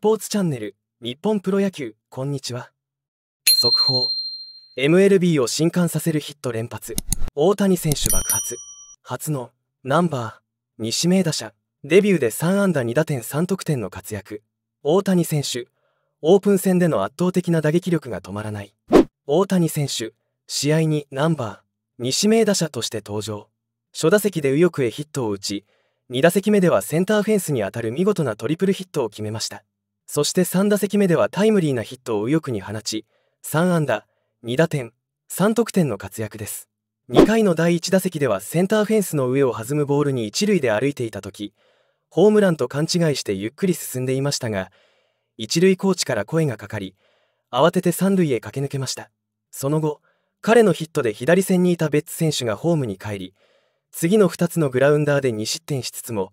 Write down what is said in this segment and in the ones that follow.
スポーツチャンネル日本プロ野球こんにちは速報 MLB を震撼させるヒット連発大谷選手爆発初のナンバー2指名打者デビューで3安打2打点3得点の活躍大谷選手オープン戦での圧倒的な打撃力が止まらない大谷選手試合にナンバー2指名打者として登場初打席で右翼へヒットを打ち2打席目ではセンターフェンスに当たる見事なトリプルヒットを決めましたそして3打席目ではタイムリーなヒットを右翼に放ち3安打2打点3得点の活躍です2回の第1打席ではセンターフェンスの上を弾むボールに一塁で歩いていた時ホームランと勘違いしてゆっくり進んでいましたが一塁コーチから声がかかり慌てて三塁へ駆け抜けましたその後彼のヒットで左線にいたベッツ選手がホームに帰り次の2つのグラウンダーで2失点しつつも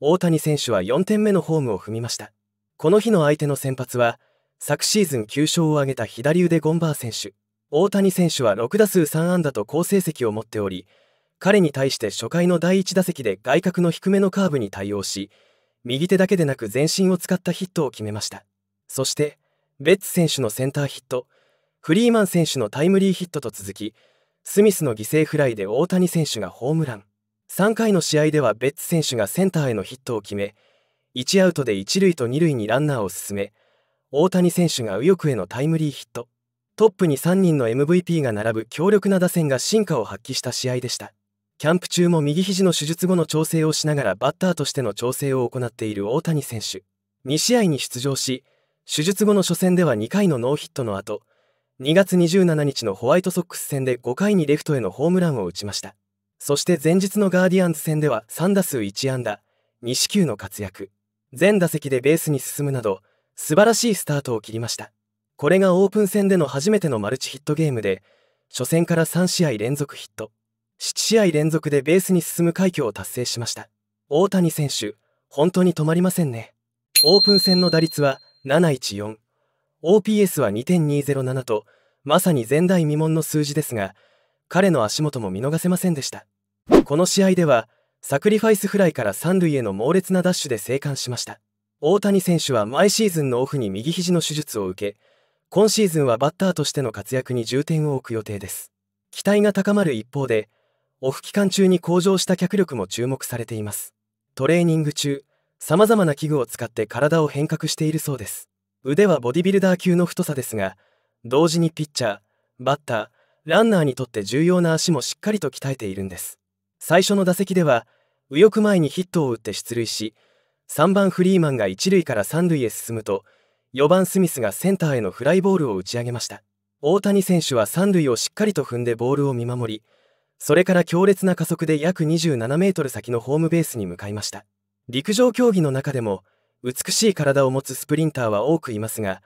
大谷選手は4点目のホームを踏みましたこの日の相手の先発は昨シーズン9勝を挙げた左腕ゴンバー選手大谷選手は6打数3安打と好成績を持っており彼に対して初回の第1打席で外角の低めのカーブに対応し右手だけでなく全身を使ったヒットを決めましたそしてベッツ選手のセンターヒットフリーマン選手のタイムリーヒットと続きスミスの犠牲フライで大谷選手がホームラン3回の試合ではベッツ選手がセンターへのヒットを決め1アウトで1塁と2塁にランナーを進め大谷選手が右翼へのタイムリーヒットトップに3人の MVP が並ぶ強力な打線が進化を発揮した試合でしたキャンプ中も右肘の手術後の調整をしながらバッターとしての調整を行っている大谷選手2試合に出場し手術後の初戦では2回のノーヒットの後2月27日のホワイトソックス戦で5回にレフトへのホームランを打ちましたそして前日のガーディアンズ戦では3打数1安打2四球の活躍全打席でベースに進むなど素晴らしいスタートを切りましたこれがオープン戦での初めてのマルチヒットゲームで初戦から3試合連続ヒット7試合連続でベースに進む快挙を達成しました大谷選手本当に止まりませんねオープン戦の打率は714 OPS は2.207とまさに前代未聞の数字ですが彼の足元も見逃せませんでしたこの試合ではサクリファイスフライから三塁への猛烈なダッシュで生還しました大谷選手は毎シーズンのオフに右肘の手術を受け今シーズンはバッターとしての活躍に重点を置く予定です期待が高まる一方でオフ期間中に向上した脚力も注目されていますトレーニング中さまざまな器具を使って体を変革しているそうです腕はボディビルダー級の太さですが同時にピッチャーバッターランナーにとって重要な足もしっかりと鍛えているんです最初の打席では右翼前にヒットを打って出塁し3番フリーマンが1塁から3塁へ進むと4番スミスがセンターへのフライボールを打ち上げました大谷選手は3塁をしっかりと踏んでボールを見守りそれから強烈な加速で約27メートル先のホームベースに向かいました陸上競技の中でも美しい体を持つスプリンターは多くいますが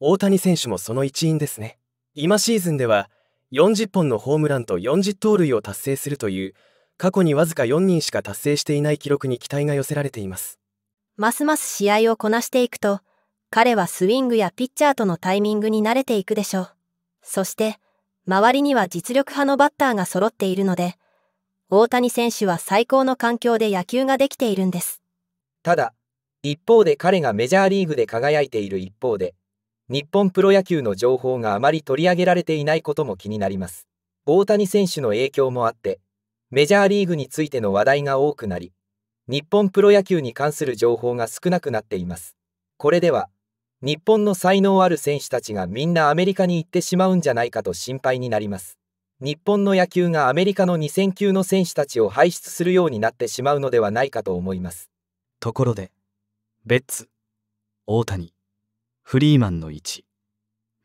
大谷選手もその一員ですね今シーズンでは40本のホームランと40盗塁を達成するという過去にわずか4人しか達成していない記録に期待が寄せられていますますます試合をこなしていくと彼はスイングやピッチャーとのタイミングに慣れていくでしょうそして周りには実力派のバッターが揃っているので大谷選手は最高の環境で野球ができているんですただ一方で彼がメジャーリーグで輝いている一方で日本プロ野球の情報があまり取り上げられていないことも気になります大谷選手の影響もあってメジャーリーグについての話題が多くなり、日本プロ野球に関する情報が少なくなっています。これでは、日本の才能ある選手たちがみんなアメリカに行ってしまうんじゃないかと心配になります。日本の野球がアメリカの2000級の選手たちを輩出するようになってしまうのではないかと思います。ところで、ベッツ、大谷、フリーマンの置、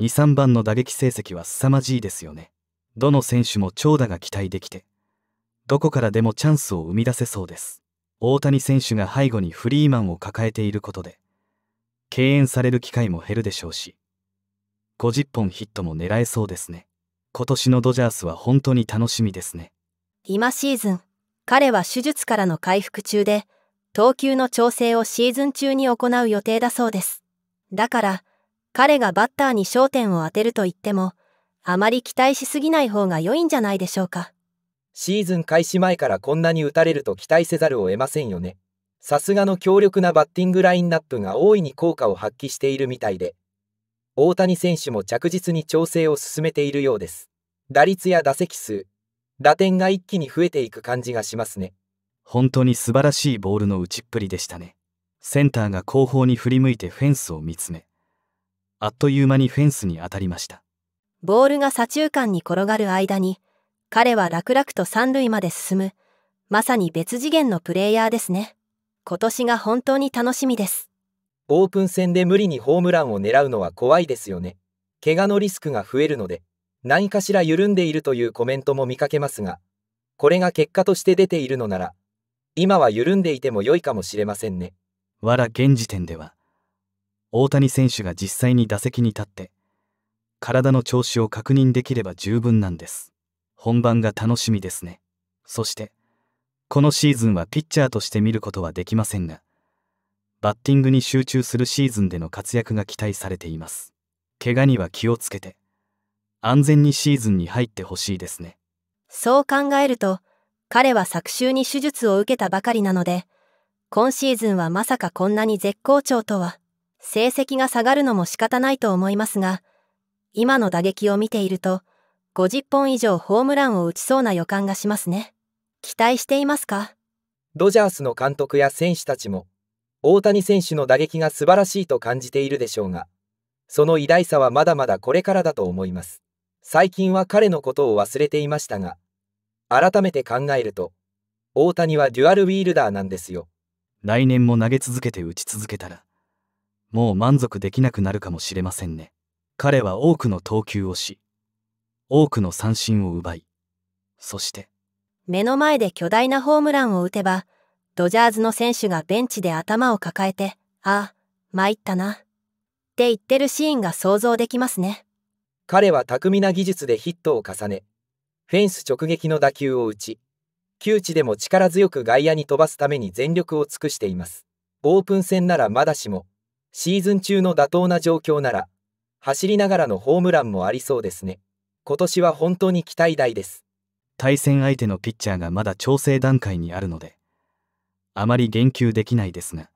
2、3番の打撃成績は凄まじいですよね。どの選手も長打が期待できて、どこからでもチャンスを生み出せそうです。大谷選手が背後にフリーマンを抱えていることで、敬遠される機会も減るでしょうし、50本ヒットも狙えそうですね。今年のドジャースは本当に楽しみですね。今シーズン、彼は手術からの回復中で、投球の調整をシーズン中に行う予定だそうです。だから、彼がバッターに焦点を当てると言っても、あまり期待しすぎない方が良いんじゃないでしょうか。シーズン開始前からこんなに打たれると期待せざるを得ませんよね。さすがの強力なバッティングラインナップが大いに効果を発揮しているみたいで、大谷選手も着実に調整を進めているようです。打率や打席数、打点が一気に増えていく感じがしますね。本当に素晴らしいボールの打ちっぷりでしたね。センターが後方に振り向いてフェンスを見つめ、あっという間にフェンスに当たりました。ボールが左中間に転がる間に、彼は楽々と三塁まで進む、まさに別次元のプレイヤーですね。今年が本当に楽しみです。オープン戦で無理にホームランを狙うのは怖いですよね。怪我のリスクが増えるので、何かしら緩んでいるというコメントも見かけますが、これが結果として出ているのなら、今は緩んでいても良いかもしれませんね。わら現時点では、大谷選手が実際に打席に立って、体の調子を確認できれば十分なんです。本番が楽しみですね。そして、このシーズンはピッチャーとして見ることはできませんが、バッティングに集中するシーズンでの活躍が期待されています。怪我には気をつけて、安全にシーズンに入ってほしいですね。そう考えると、彼は昨週に手術を受けたばかりなので、今シーズンはまさかこんなに絶好調とは、成績が下がるのも仕方ないと思いますが、今の打撃を見ていると、50本以上ホームランを打ちそうな予感がしますね。期待していますかドジャースの監督や選手たちも、大谷選手の打撃が素晴らしいと感じているでしょうが、その偉大さはまだまだこれからだと思います。最近は彼のことを忘れていましたが、改めて考えると、大谷はデュアルウィールダーなんですよ。来年も投げ続けて打ち続けたら、もう満足できなくなるかもしれませんね。彼は多くの投球をし、多くの三振を奪い、そして、目の前で巨大なホームランを打てば、ドジャーズの選手がベンチで頭を抱えて、ああ、参ったな。って言ってるシーンが想像できますね。彼は巧みな技術でヒットを重ね、フェンス直撃の打球を打ち、窮地でも力強く外野に飛ばすために全力を尽くしています。オープン戦ならまだしも、シーズン中の妥当な状況なら、走りながらのホームランもありそうですね。今年は本当に期待大です。対戦相手のピッチャーがまだ調整段階にあるので、あまり言及できないですが、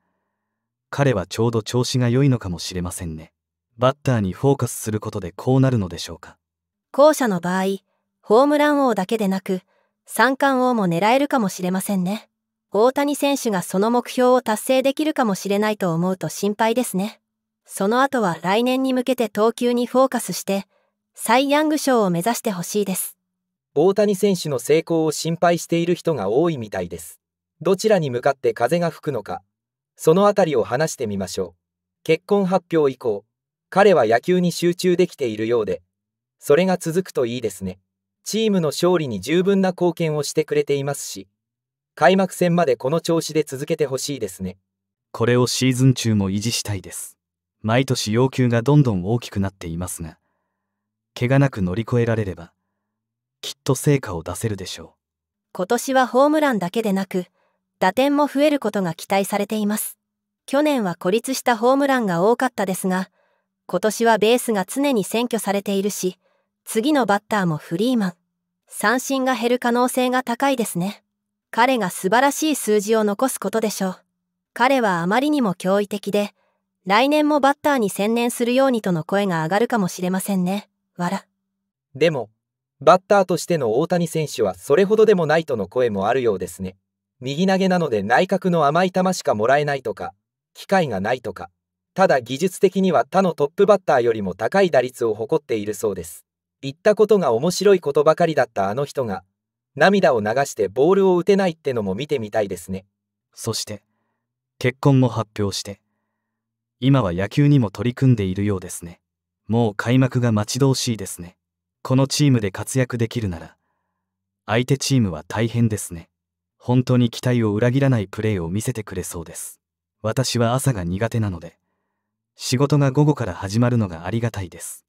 彼はちょうど調子が良いのかもしれませんね。バッターにフォーカスすることでこうなるのでしょうか。後者の場合、ホームラン王だけでなく、三冠王も狙えるかもしれませんね。大谷選手がその目標を達成できるかもしれないと思うと心配ですね。その後は来年に向けて投球にフォーカスして、サイ・ヤング賞を目指してほしいです。大谷選手の成功を心配している人が多いみたいです。どちらに向かって風が吹くのか、そのあたりを話してみましょう。結婚発表以降、彼は野球に集中できているようで、それが続くといいですね。チームの勝利に十分な貢献をしてくれていますし、開幕戦までこの調子で続けてほしいですね。これをシーズン中も維持したいです。毎年要求がどんどん大きくなっていますが、怪我なく乗り越えられればきっと成果を出せるでしょう今年はホームランだけでなく打点も増えることが期待されています去年は孤立したホームランが多かったですが今年はベースが常に占拠されているし次のバッターもフリーマン三振が減る可能性が高いですね彼が素晴らしい数字を残すことでしょう彼はあまりにも驚異的で来年もバッターに専念するようにとの声が上がるかもしれませんね笑。でも、バッターとしての大谷選手はそれほどでもないとの声もあるようですね。右投げなので内角の甘い球しかもらえないとか、機会がないとか、ただ技術的には他のトップバッターよりも高い打率を誇っているそうです。言ったことが面白いことばかりだったあの人が、涙を流してボールを打てないってのも見てみたいですね。そして、結婚も発表して、今は野球にも取り組んでいるようですね。もう開幕が待ち遠しいですね。このチームで活躍できるなら、相手チームは大変ですね。本当に期待を裏切らないプレーを見せてくれそうです。私は朝が苦手なので、仕事が午後から始まるのがありがたいです。